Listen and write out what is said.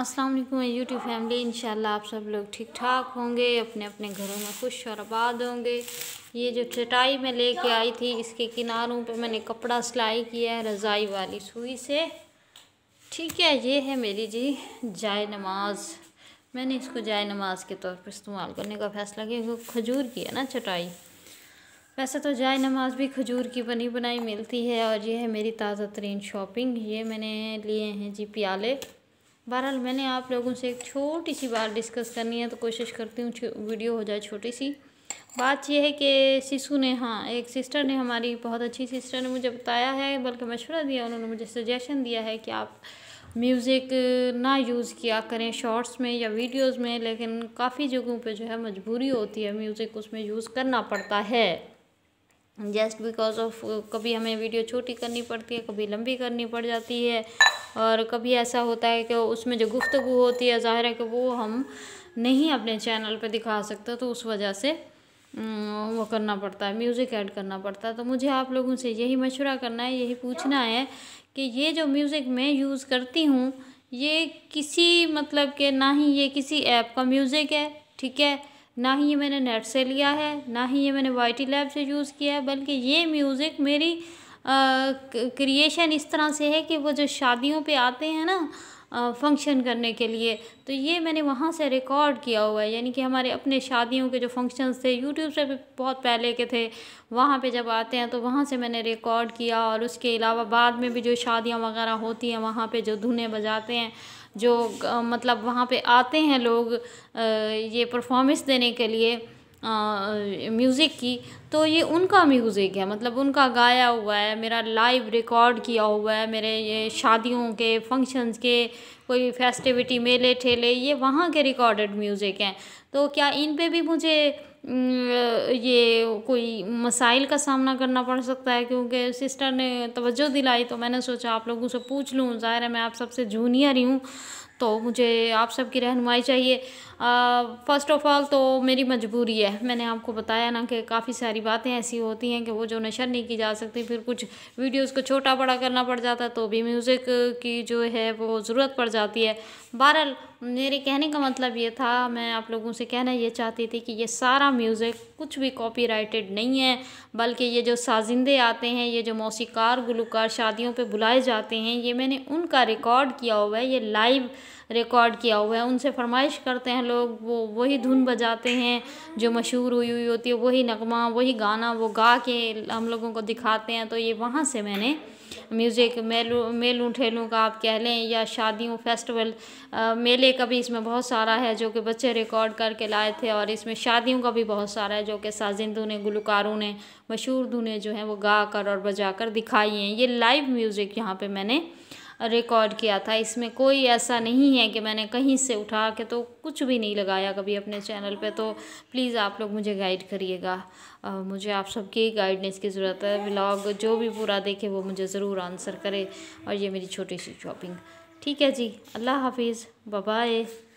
अस्सलाम वालेकुम YouTube family इंशाल्लाह आप सब लोग ठीक ठाक होंगे अपने अपने घरों में खुश और आबाद होंगे ये जो चटाई मैं लेके आई थी इसके किनारों पे मैंने कपड़ा सिलाई किया है रज़ाई वाली सुई से ठीक है ये है मेरी जी जाय नमाज मैंने इसको जाय नमाज के तौर पर इस्तेमाल करने का फ़ैसला किया क्योंकि खजूर की है ना चटाई वैसे तो जाय नमाज भी खजूर की बनी बनाई मिलती है और ये है मेरी ताज़ा तरीन शॉपिंग ये मैंने लिए हैं जी प्याले बहरहाल मैंने आप लोगों से एक छोटी सी बात डिस्कस करनी है तो कोशिश करती हूँ वीडियो हो जाए छोटी सी बात यह है कि शिशु ने हाँ एक सिस्टर ने हमारी बहुत अच्छी सिस्टर ने मुझे बताया है बल्कि मशवरा दिया उन्होंने मुझे सजेशन दिया है कि आप म्यूज़िक ना यूज़ किया करें शॉर्ट्स में या वीडियोस में लेकिन काफ़ी जगहों पे जो है मजबूरी होती है म्यूज़िक उसमें यूज़ करना पड़ता है जस्ट बिकॉज ऑफ कभी हमें वीडियो छोटी करनी पड़ती है कभी लंबी करनी पड़ जाती है और कभी ऐसा होता है कि उसमें जो गुफ्तगु होती है ज़ाहिर है कि वो हम नहीं अपने चैनल पर दिखा सकते तो उस वजह से वो करना पड़ता है म्यूज़िक ऐड करना पड़ता है तो मुझे आप लोगों से यही मशवरा करना है यही पूछना है कि ये जो म्यूज़िक मैं यूज़ करती हूँ ये किसी मतलब के ना ही ये किसी ऐप का म्यूज़िक है ठीक है ना ही ये मैंने नेट से लिया है ना ही ये मैंने वाई लैब से यूज़ किया है बल्कि ये म्यूज़िक मेरी क्रिएशन इस तरह से है कि वो जो शादियों पे आते हैं ना फंक्शन करने के लिए तो ये मैंने वहाँ से रिकॉर्ड किया हुआ है यानी कि हमारे अपने शादियों के जो फंक्शंस थे यूट्यूब से भी बहुत पहले के थे वहाँ पे जब आते हैं तो वहाँ से मैंने रिकॉर्ड किया और उसके अलावा बाद में भी जो शादियाँ वगैरह होती हैं वहाँ पे जो धुने बजाते हैं जो मतलब वहाँ पे आते हैं लोग ये परफॉर्मेंस देने के लिए म्यूज़िक की तो ये उनका म्यूज़िक है मतलब उनका गाया हुआ है मेरा लाइव रिकॉर्ड किया हुआ है मेरे ये शादियों के फंक्शंस के कोई फेस्टिविटी मेले ठेले ये वहाँ के रिकॉर्डेड म्यूज़िक हैं तो क्या इन पे भी मुझे ये कोई मसाइल का सामना करना पड़ सकता है क्योंकि सिस्टर ने तवज्जो दिलाई तो मैंने सोचा आप लोगों से पूछ लूँ ज़ाहिर है मैं आप सबसे जूनियर ही हूँ तो मुझे आप सबकी रहनुमाई चाहिए फ़र्स्ट ऑफ़ ऑल तो मेरी मजबूरी है मैंने आपको बताया ना कि काफ़ी सारी बातें ऐसी होती हैं कि वो जो नशर नहीं की जा सकती फिर कुछ वीडियोस को छोटा बड़ा करना पड़ जाता है तो भी म्यूज़िक की जो है वो ज़रूरत पड़ जाती है बहरहाल मेरे कहने का मतलब ये था मैं आप लोगों से कहना ये चाहती थी कि ये सारा म्यूज़िक कुछ भी कॉपी नहीं है बल्कि ये जो साजिंदे आते हैं ये जो मौसीकार गुलकार शादियों पर बुलाए जाते हैं ये मैंने उनका रिकॉर्ड किया हुआ है ये लाइव रिकॉर्ड किया हुआ है उनसे फरमाइश करते हैं लोग वो वही धुन बजाते हैं जो मशहूर हुई हुई होती है वही नगमा वही गाना वो गा के हम लोगों को दिखाते हैं तो ये वहाँ से मैंने म्यूज़िक मेलू मेलू ठेलों का आप कह लें या शादियों फेस्टिवल मेले का भी इसमें बहुत सारा है जो कि बच्चे रिकॉर्ड करके लाए थे और इसमें शादियों का भी बहुत सारा है जो कि साजिंदों ने गुलकारों ने मशहूर धुने जो हैं वो गा कर और बजा कर दिखाई हैं ये लाइव म्यूज़िक यहाँ पर मैंने रिकॉर्ड किया था इसमें कोई ऐसा नहीं है कि मैंने कहीं से उठा के तो कुछ भी नहीं लगाया कभी अपने चैनल पे तो प्लीज़ आप लोग मुझे गाइड करिएगा मुझे आप सबकी गाइडनेस की ज़रूरत है ब्लॉग जो भी पूरा देखे वो मुझे ज़रूर आंसर करे और ये मेरी छोटी सी शॉपिंग ठीक है जी अल्लाह हाफिज़ बाय